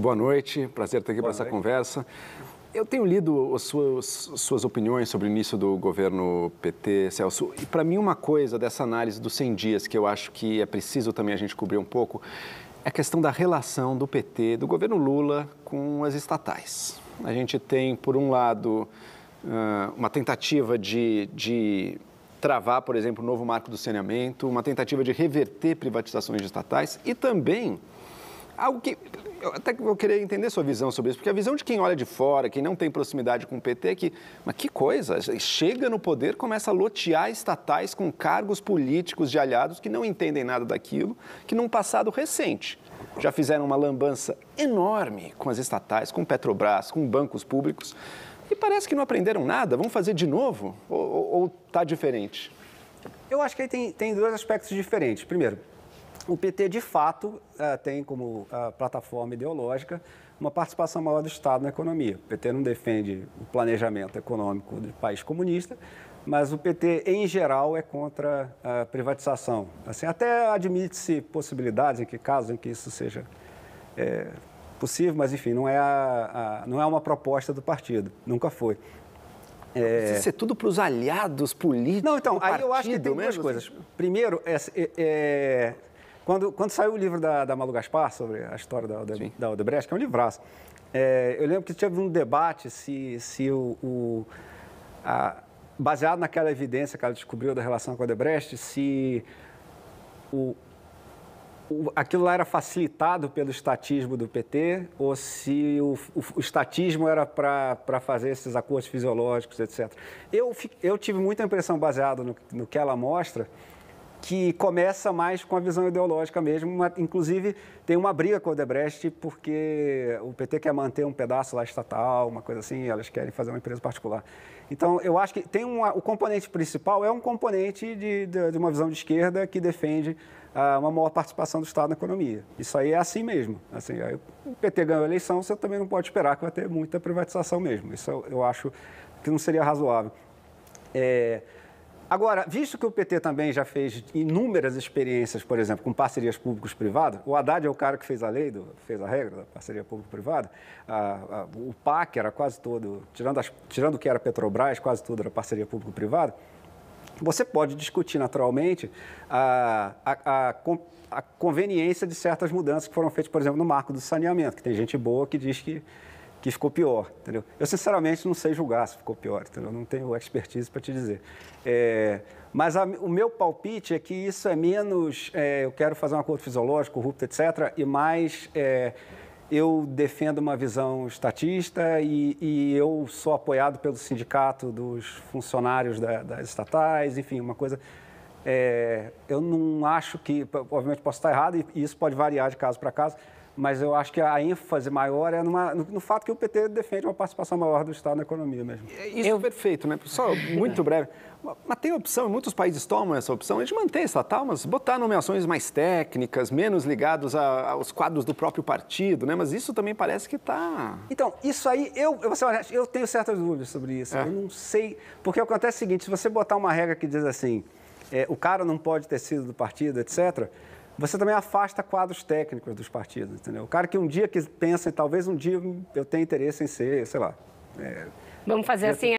Boa noite, prazer ter aqui para essa conversa. Eu tenho lido suas, suas, opiniões sobre o início do governo PT, Celso, e para mim uma coisa dessa análise dos 100 dias que eu acho que é preciso também a gente cobrir um pouco é a questão da relação do PT, do governo Lula com as estatais. A gente tem, por um lado, uma tentativa de, de travar, por exemplo, o novo marco do saneamento, uma tentativa de reverter privatizações de estatais e também algo que eu até que vou querer entender sua visão sobre isso, porque a visão de quem olha de fora, quem não tem proximidade com o PT, é que, mas que coisa, chega no poder, começa a lotear estatais com cargos políticos de aliados que não entendem nada daquilo, que num passado recente já fizeram uma lambança enorme com as estatais, com Petrobras, com bancos públicos, e parece que não aprenderam nada, vão fazer de novo ou está diferente? Eu acho que aí tem, tem dois aspectos diferentes. Primeiro, o PT, de fato, é, tem como é, plataforma ideológica uma participação maior do Estado na economia. O PT não defende o planejamento econômico do país comunista, mas o PT, em geral, é contra a é, privatização. Assim, até admite-se possibilidades, em que caso, em que isso seja é, possível, mas, enfim, não é, a, a, não é uma proposta do partido, nunca foi. É... Isso é tudo para os aliados políticos. Não, então, aí eu acho que tem duas coisas. Assim? Primeiro, é, é, quando, quando saiu o livro da, da Malu Gaspar sobre a história da, Ode, da Odebrecht, que é um livraço, é, eu lembro que teve um debate se, se o, o a, baseado naquela evidência que ela descobriu da relação com a Odebrecht, se o, o, aquilo lá era facilitado pelo estatismo do PT ou se o, o estatismo era para fazer esses acordos fisiológicos, etc. Eu, eu tive muita impressão baseado no, no que ela mostra, que começa mais com a visão ideológica mesmo. inclusive, tem uma briga com o Odebrecht, porque o PT quer manter um pedaço lá estatal, uma coisa assim, elas querem fazer uma empresa particular. Então, eu acho que tem uma, o componente principal é um componente de, de, de uma visão de esquerda que defende uh, uma maior participação do Estado na economia. Isso aí é assim mesmo. Assim, aí, o PT ganhou a eleição, você também não pode esperar que vai ter muita privatização mesmo. Isso eu, eu acho que não seria razoável. É, Agora, visto que o PT também já fez inúmeras experiências, por exemplo, com parcerias públicos privadas, o Haddad é o cara que fez a lei, do, fez a regra da parceria público-privada, o PAC era quase todo, tirando, as, tirando o que era Petrobras, quase tudo era parceria público-privada, você pode discutir naturalmente a, a, a, a conveniência de certas mudanças que foram feitas, por exemplo, no marco do saneamento, que tem gente boa que diz que que ficou pior, entendeu? Eu, sinceramente, não sei julgar se ficou pior, entendeu? Eu não tenho expertise para te dizer. É, mas a, o meu palpite é que isso é menos, é, eu quero fazer um acordo fisiológico, corrupto, etc., e mais é, eu defendo uma visão estatista e, e, eu sou apoiado pelo sindicato dos funcionários da, das estatais, enfim, uma coisa... É, eu não acho que, obviamente posso estar errado e, e isso pode variar de caso para caso, mas eu acho que a ênfase maior é numa, no, no, fato que o PT defende uma participação maior do Estado na economia mesmo. É, isso eu... é perfeito, né? Só muito é. breve. Mas tem opção, muitos países tomam essa opção, de manter estatal, mas botar nomeações mais técnicas, menos ligados a, aos quadros do próprio partido, né? Mas isso também parece que está... Então, isso aí, eu, você eu tenho certas dúvidas sobre isso. É. Eu não sei, porque acontece é o seguinte, se você botar uma regra que diz assim, é, o cara não pode ter sido do partido, etc., você também afasta quadros técnicos dos partidos, entendeu? O cara que um dia que pensa, talvez um dia eu tenha interesse em ser, sei lá. É, Vamos fazer assim,